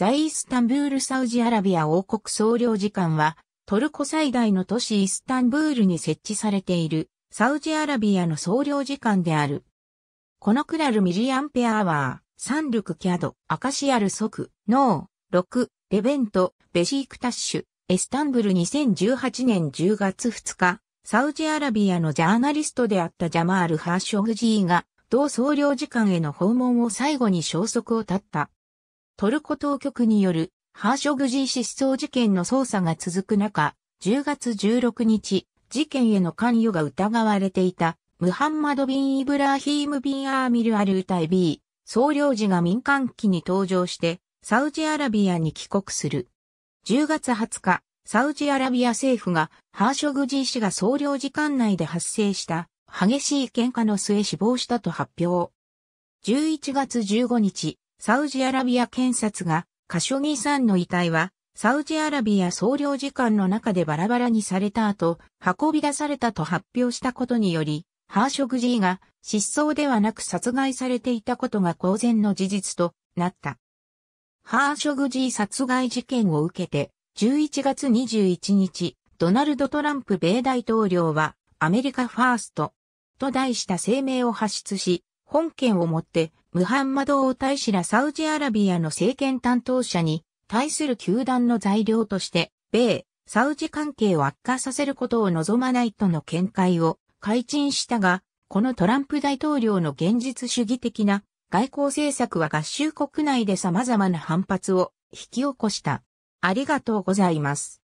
在イスタンブールサウジアラビア王国総領事館は、トルコ最大の都市イスタンブールに設置されている、サウジアラビアの総領事館である。このクラルミリアンペアワー、サンルクキャド、アカシアル即、ノー、6、レベント、ベシークタッシュ、エスタンブル2018年10月2日、サウジアラビアのジャーナリストであったジャマール・ハーショフジーが、同総領事館への訪問を最後に消息を絶った。トルコ当局によるハーショグジー失踪事件の捜査が続く中、10月16日、事件への関与が疑われていた、ムハンマド・ビン・イブラーヒーム・ビン・アーミル・アル・ウタイビー、総領事が民間機に搭乗して、サウジアラビアに帰国する。10月20日、サウジアラビア政府が、ハーショグジー氏が総領事館内で発生した、激しい喧嘩の末死亡したと発表。11月15日、サウジアラビア検察が、カショギさんの遺体は、サウジアラビア総領事館の中でバラバラにされた後、運び出されたと発表したことにより、ハーショグジーが失踪ではなく殺害されていたことが公然の事実となった。ハーショグジー殺害事件を受けて、11月21日、ドナルド・トランプ米大統領は、アメリカファースト、と題した声明を発出し、本件をもって、ムハンマド王大使らサウジアラビアの政権担当者に対する球団の材料として、米、サウジ関係を悪化させることを望まないとの見解を改陳したが、このトランプ大統領の現実主義的な外交政策は合衆国内で様々な反発を引き起こした。ありがとうございます。